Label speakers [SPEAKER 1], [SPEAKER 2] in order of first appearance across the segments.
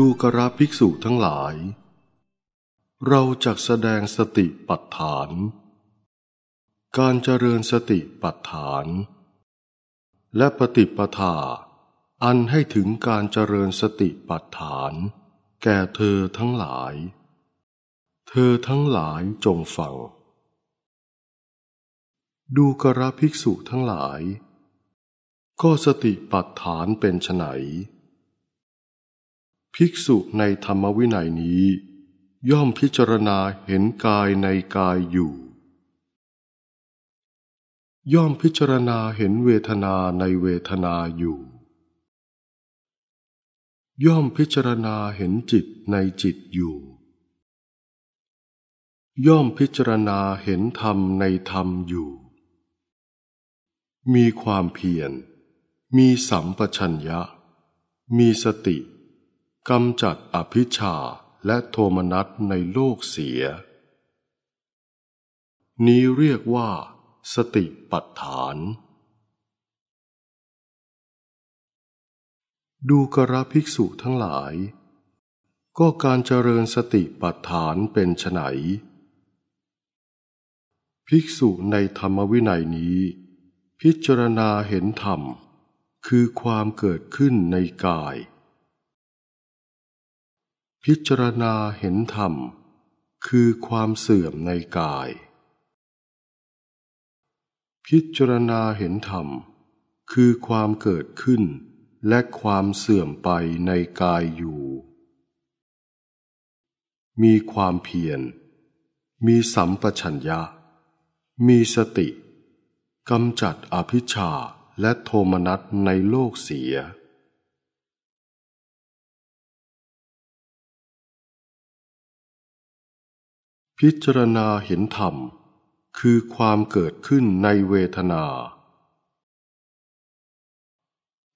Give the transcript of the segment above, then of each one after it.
[SPEAKER 1] ดูกระภิกษุทั้งหลาย เราจะแสดงสติปัฏฐาน การเจริญสติปัฏฐาน และปฏิปทา อันให้ถึงการเจริญสติปัฏฐาน แก่เธอทั้งหลาย เธอทั้งหลายจงฟัง ดูกระภิกษุทั้งหลาย ก็สติปัฏฐานเป็นไฉนภิกษุในธรรมวินัยนี้ ย่อมพิจารณาเห็นกายในกายอยู่ ย่อมพิจารณาเห็นเวทนาในเวทนาอยู่ ย่อมพิจารณาเห็นจิตในจิตอยู่ ย่อมพิจารณาเห็นธรรมในธรรมอยู่ มีความเพียรมีสัมปชัญญะ มีสติกำจัดอภิชาและโทมนัสในโลกเสีย
[SPEAKER 2] นี้เรียกว่าสติปัฏฐาน
[SPEAKER 1] ดูกระภิกษุทั้งหลาย ก็การเจริญสติปัฏฐานเป็นไฉนภิกษุในธรรมวินัยนี้ พิจารณาเห็นธรรม คือความเกิดขึ้นในกายพิจารณาเห็นธรรมคือความเสื่อมในกาย พิจารณาเห็นธรรมคือความเกิดขึ้นและความเสื่อมไปในกายอยู่ มีความเพียร มีสัมปชัญญะ มีสติ กำจัด
[SPEAKER 2] อภิชาและโทมนัสในโลกเสียพิจารณาเห็นธรรมคือความเกิดขึ้นในเวทนา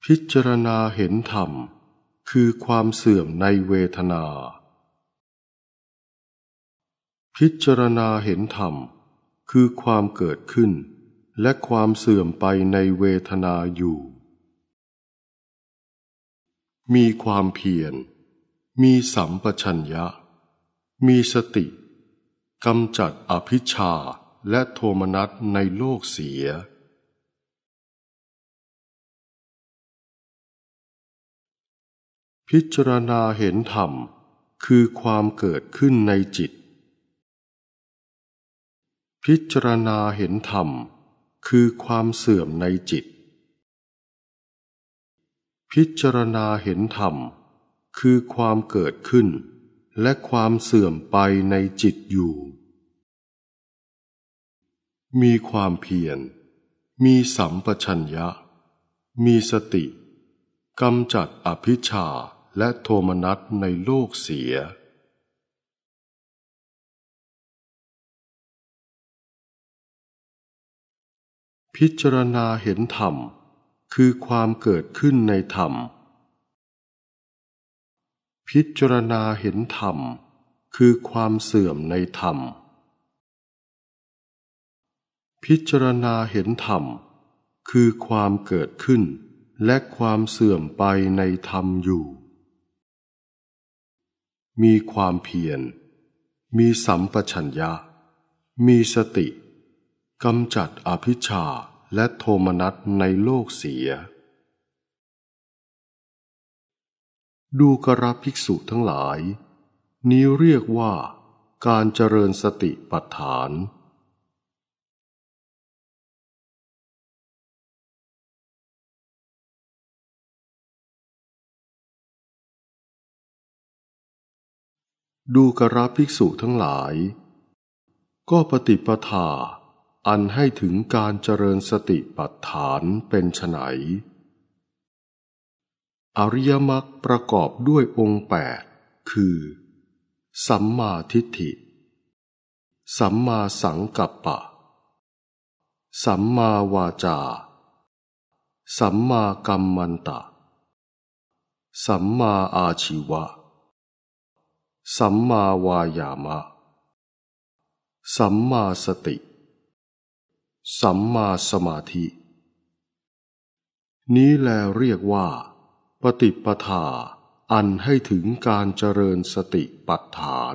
[SPEAKER 1] พิจารณาเห็นธรรม คือความเสื่อมในเวทนา พิจารณาเห็นธรรม คือความเกิดขึ้น และความเสื่อมไปในเวทนาอยู่ มีความเพียร มีสัมปชัญญะ มีสติ
[SPEAKER 2] กำจัดอภิชาและโทมนัสในโลกเสีย พิจารณาเห็นธรรมคือความเกิดขึ้นในจิต
[SPEAKER 1] พิจารณาเห็นธรรมคือความเสื่อมในจิต พิจารณาเห็นธรรมคือความเกิดขึ้นและความเสื่อมไปในจิตอยู่ มีความเพียร มีสัมปชัญญะ มีสติกำจัดอภิชา
[SPEAKER 2] และโทมนัสในโลกเสีย พิจารณาเห็นธรรมคือความเกิดขึ้นในธรรม
[SPEAKER 1] พิจารณาเห็นธรรมคือความเสื่อมในธรรม พิจารณาเห็นธรรม คือความเกิดขึ้นและความเสื่อมไปในธรรมอยู่ มีความเพียร มีสัมปชัญญะ มีสติ กำจัดอภิชาและโทมนัสในโลกเสียดูกระภิกษุทั้งหลายนี้เรียกว่าการเจร
[SPEAKER 2] ิญสติปัฏฐาน ดูกระภิกษุทั้งหลาย
[SPEAKER 1] ก็ปฏิปทาอันให้ถึงการเจริญสติปัฏฐานเป็นไฉนอริยมรรคประกอบด้วยองค์แปดคือ สัมมาทิฏฐิ สัมมาสังกัปปะสัมมาวาจา สัมมากรมมันตะ สัมมาอาชีวะ สัมมาวายามะ สัมมาสติ สัมมาสมาธิ นี้แลเรียกว่าปฏิปทา
[SPEAKER 2] อันให้ถึงการเจริญสติปัฏฐาน